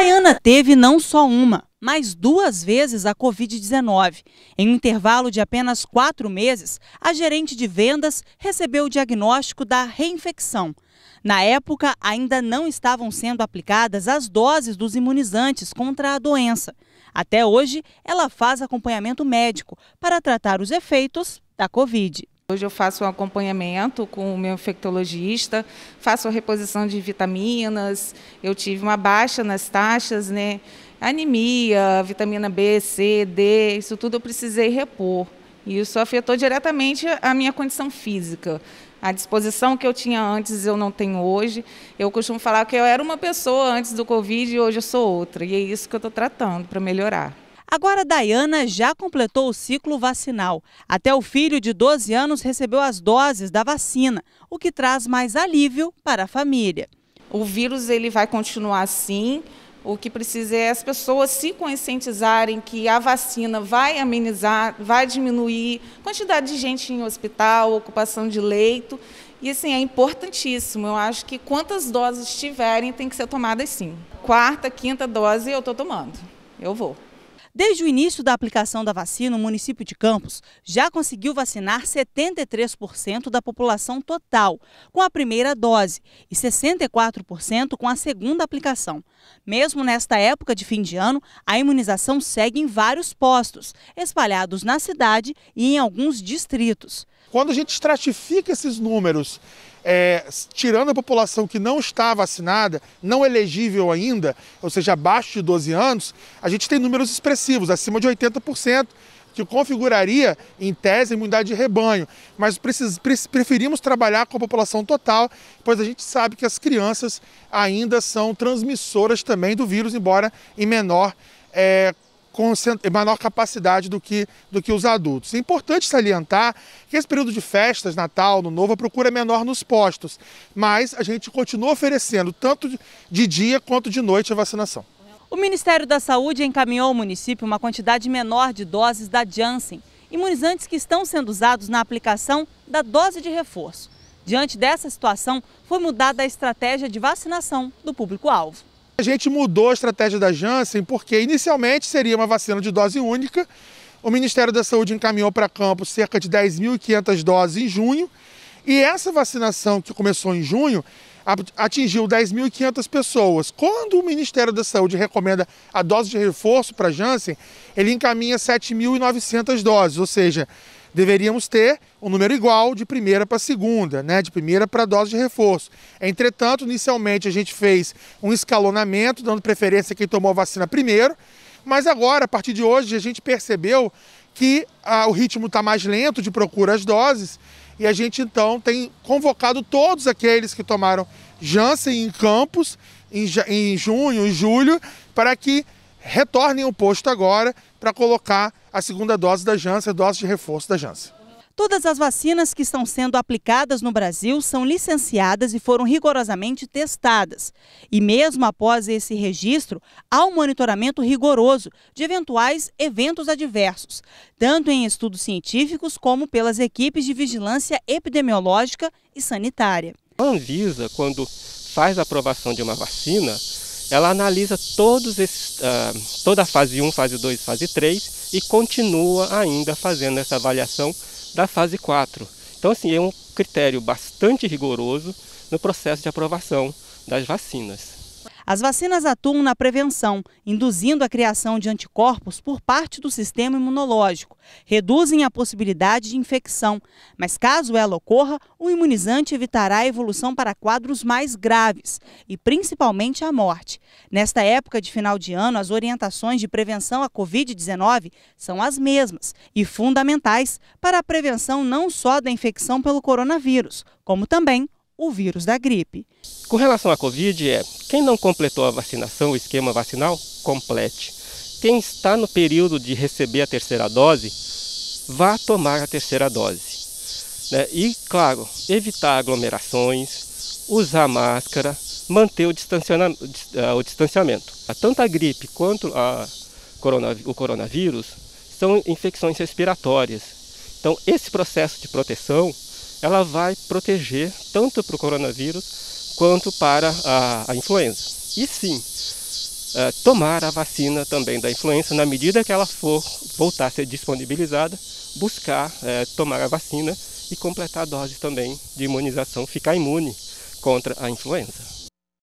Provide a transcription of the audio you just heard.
Dayana teve não só uma, mas duas vezes a Covid-19. Em um intervalo de apenas quatro meses, a gerente de vendas recebeu o diagnóstico da reinfecção. Na época, ainda não estavam sendo aplicadas as doses dos imunizantes contra a doença. Até hoje, ela faz acompanhamento médico para tratar os efeitos da Covid. Hoje eu faço um acompanhamento com o meu infectologista, faço a reposição de vitaminas, eu tive uma baixa nas taxas, né? Anemia, vitamina B, C, D, isso tudo eu precisei repor. E isso afetou diretamente a minha condição física. A disposição que eu tinha antes eu não tenho hoje. Eu costumo falar que eu era uma pessoa antes do Covid e hoje eu sou outra. E é isso que eu estou tratando para melhorar. Agora, Dayana já completou o ciclo vacinal. Até o filho de 12 anos recebeu as doses da vacina, o que traz mais alívio para a família. O vírus ele vai continuar assim. O que precisa é as pessoas se conscientizarem que a vacina vai amenizar, vai diminuir a quantidade de gente em hospital, ocupação de leito. E assim, é importantíssimo. Eu acho que quantas doses tiverem, tem que ser tomadas sim. Quarta, quinta dose eu estou tomando. Eu vou. Desde o início da aplicação da vacina, o município de Campos já conseguiu vacinar 73% da população total com a primeira dose e 64% com a segunda aplicação. Mesmo nesta época de fim de ano, a imunização segue em vários postos, espalhados na cidade e em alguns distritos. Quando a gente estratifica esses números, é, tirando a população que não está vacinada, não elegível é ainda, ou seja, abaixo de 12 anos, a gente tem números expressivos, acima de 80%, que configuraria, em tese, imunidade de rebanho. Mas preferimos trabalhar com a população total, pois a gente sabe que as crianças ainda são transmissoras também do vírus, embora em menor é, menor capacidade do que, do que os adultos. É importante salientar que esse período de festas, Natal, no Novo, a procura é menor nos postos, mas a gente continua oferecendo tanto de dia quanto de noite a vacinação. O Ministério da Saúde encaminhou ao município uma quantidade menor de doses da Janssen, imunizantes que estão sendo usados na aplicação da dose de reforço. Diante dessa situação, foi mudada a estratégia de vacinação do público-alvo. A gente mudou a estratégia da Janssen porque inicialmente seria uma vacina de dose única. O Ministério da Saúde encaminhou para campo cerca de 10.500 doses em junho. E essa vacinação que começou em junho atingiu 10.500 pessoas. Quando o Ministério da Saúde recomenda a dose de reforço para Janssen, ele encaminha 7.900 doses, ou seja, deveríamos ter um número igual de primeira para segunda, né, de primeira para dose de reforço. Entretanto, inicialmente a gente fez um escalonamento, dando preferência a quem tomou a vacina primeiro, mas agora, a partir de hoje, a gente percebeu que ah, o ritmo está mais lento de procura as doses e a gente então tem convocado todos aqueles que tomaram Janssen em Campos em, em junho, em julho, para que retornem ao posto agora para colocar a segunda dose da Janssen, a dose de reforço da Janssen. Todas as vacinas que estão sendo aplicadas no Brasil são licenciadas e foram rigorosamente testadas. E mesmo após esse registro, há um monitoramento rigoroso de eventuais eventos adversos, tanto em estudos científicos como pelas equipes de vigilância epidemiológica e sanitária. A Anvisa, quando faz a aprovação de uma vacina, ela analisa todos esses, uh, toda a fase 1, fase 2, fase 3 e continua ainda fazendo essa avaliação da fase 4. Então, assim, é um critério bastante rigoroso no processo de aprovação das vacinas. As vacinas atuam na prevenção, induzindo a criação de anticorpos por parte do sistema imunológico, reduzem a possibilidade de infecção, mas caso ela ocorra, o imunizante evitará a evolução para quadros mais graves e principalmente a morte. Nesta época de final de ano, as orientações de prevenção à Covid-19 são as mesmas e fundamentais para a prevenção não só da infecção pelo coronavírus, como também o vírus da gripe. Com relação à Covid, é quem não completou a vacinação, o esquema vacinal, complete. Quem está no período de receber a terceira dose, vá tomar a terceira dose. Né? E, claro, evitar aglomerações, usar máscara, manter o, ah, o distanciamento. Tanto a gripe quanto a corona, o coronavírus são infecções respiratórias. Então, esse processo de proteção ela vai proteger tanto para o coronavírus quanto para a, a influenza. E sim, é, tomar a vacina também da influenza, na medida que ela for voltar a ser disponibilizada, buscar é, tomar a vacina e completar a dose também de imunização, ficar imune contra a influenza.